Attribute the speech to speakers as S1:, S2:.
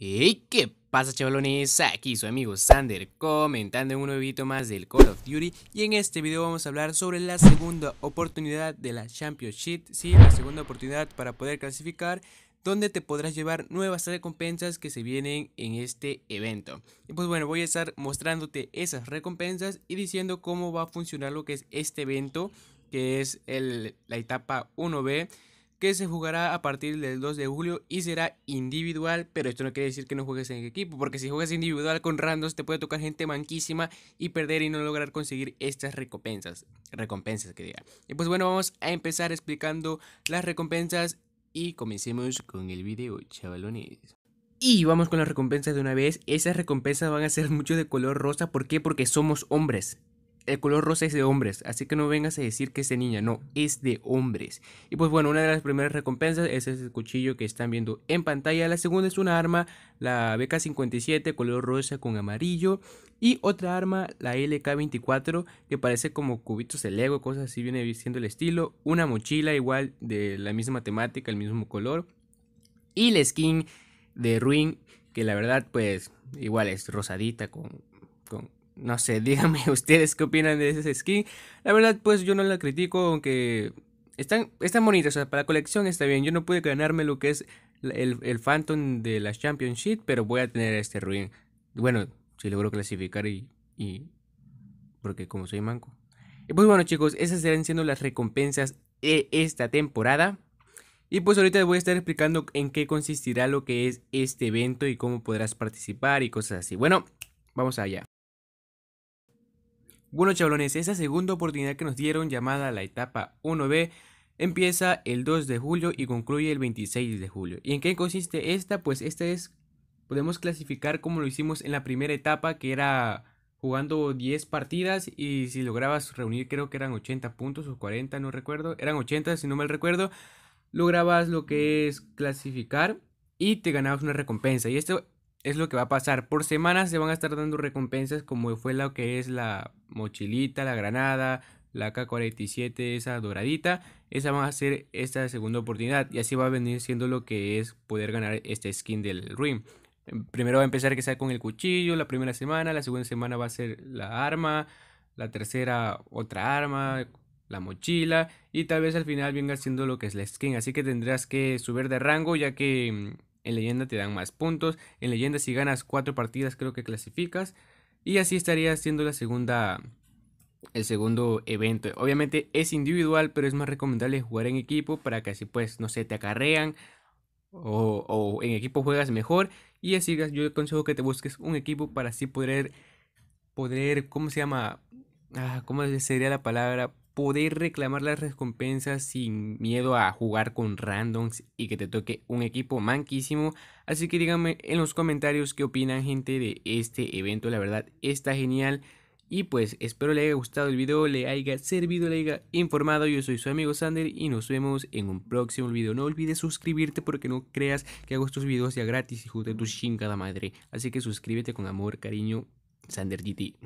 S1: ¡Hey! ¿Qué pasa chavalones? Aquí su amigo Sander comentando en un nuevo más del Call of Duty y en este video vamos a hablar sobre la segunda oportunidad de la Championship, sí, la segunda oportunidad para poder clasificar donde te podrás llevar nuevas recompensas que se vienen en este evento. Y pues bueno, voy a estar mostrándote esas recompensas y diciendo cómo va a funcionar lo que es este evento, que es la etapa 1B que se jugará a partir del 2 de julio y será individual, pero esto no quiere decir que no juegues en equipo, porque si juegas individual con randos te puede tocar gente manquísima y perder y no lograr conseguir estas recompensas, recompensas que diga. Y pues bueno, vamos a empezar explicando las recompensas y comencemos con el video, chavalones. Y vamos con las recompensas de una vez. Esas recompensas van a ser mucho de color rosa. ¿Por qué? Porque somos hombres el color rosa es de hombres, así que no vengas a decir que es de niña, no, es de hombres. Y pues bueno, una de las primeras recompensas es ese cuchillo que están viendo en pantalla. La segunda es una arma, la BK-57, color rosa con amarillo. Y otra arma, la LK-24, que parece como cubitos de Lego, cosas así viene siendo el estilo. Una mochila igual de la misma temática, el mismo color. Y la skin de Ruin, que la verdad pues igual es rosadita con, con no sé, díganme ustedes qué opinan de ese skin. La verdad, pues yo no la critico, aunque están, están bonitas, o sea, para la colección está bien. Yo no pude ganarme lo que es el, Phantom de las Championship, pero voy a tener este ruin. Bueno, si logro clasificar y, y... Porque como soy manco. Y pues bueno chicos, esas serán siendo las recompensas de esta temporada. Y pues ahorita les voy a estar explicando en qué consistirá lo que es este evento y cómo podrás participar y cosas así. Bueno, vamos allá. Bueno chablones, esa segunda oportunidad que nos dieron llamada la etapa 1B empieza el 2 de julio y concluye el 26 de julio. ¿Y en qué consiste esta? Pues esta es, podemos clasificar como lo hicimos en la primera etapa que era jugando 10 partidas y si lograbas reunir creo que eran 80 puntos o 40, no recuerdo, eran 80 si no mal recuerdo, lograbas lo que es clasificar y te ganabas una recompensa. Y esto es lo que va a pasar. Por semanas se van a estar dando recompensas como fue lo que es la mochilita, la granada, la K-47, esa doradita. Esa va a ser esta segunda oportunidad y así va a venir siendo lo que es poder ganar este skin del Ruin. Em, primero va a empezar que sea con el cuchillo la primera semana, la segunda semana va a ser la arma, la tercera otra arma, la mochila y tal vez al final venga siendo lo que es la skin. Así que tendrás que subir de rango ya que em, en leyenda te dan más puntos. En leyenda si ganas cuatro partidas creo que clasificas. Y así estaría siendo la segunda, el segundo evento. Obviamente es individual, pero es más recomendable jugar en equipo para que así pues, no sé, te acarrean. O, en equipo juegas mejor. Y así yo aconsejo que te busques un equipo para así poder, poder, ¿cómo se llama? Ah, ¿Cómo sería la palabra? poder reclamar las recompensas sin miedo a jugar con randoms y que te toque un equipo manquísimo. Así que díganme en los comentarios qué opinan gente de este evento, la verdad está genial. Y pues espero le haya gustado el video, le haya servido, le haya informado. Yo soy su amigo Sander y nos vemos en un próximo video. No olvides suscribirte porque no creas que hago estos videos ya gratis, y de tu chingada madre. Así que suscríbete con amor, cariño, Sander GT.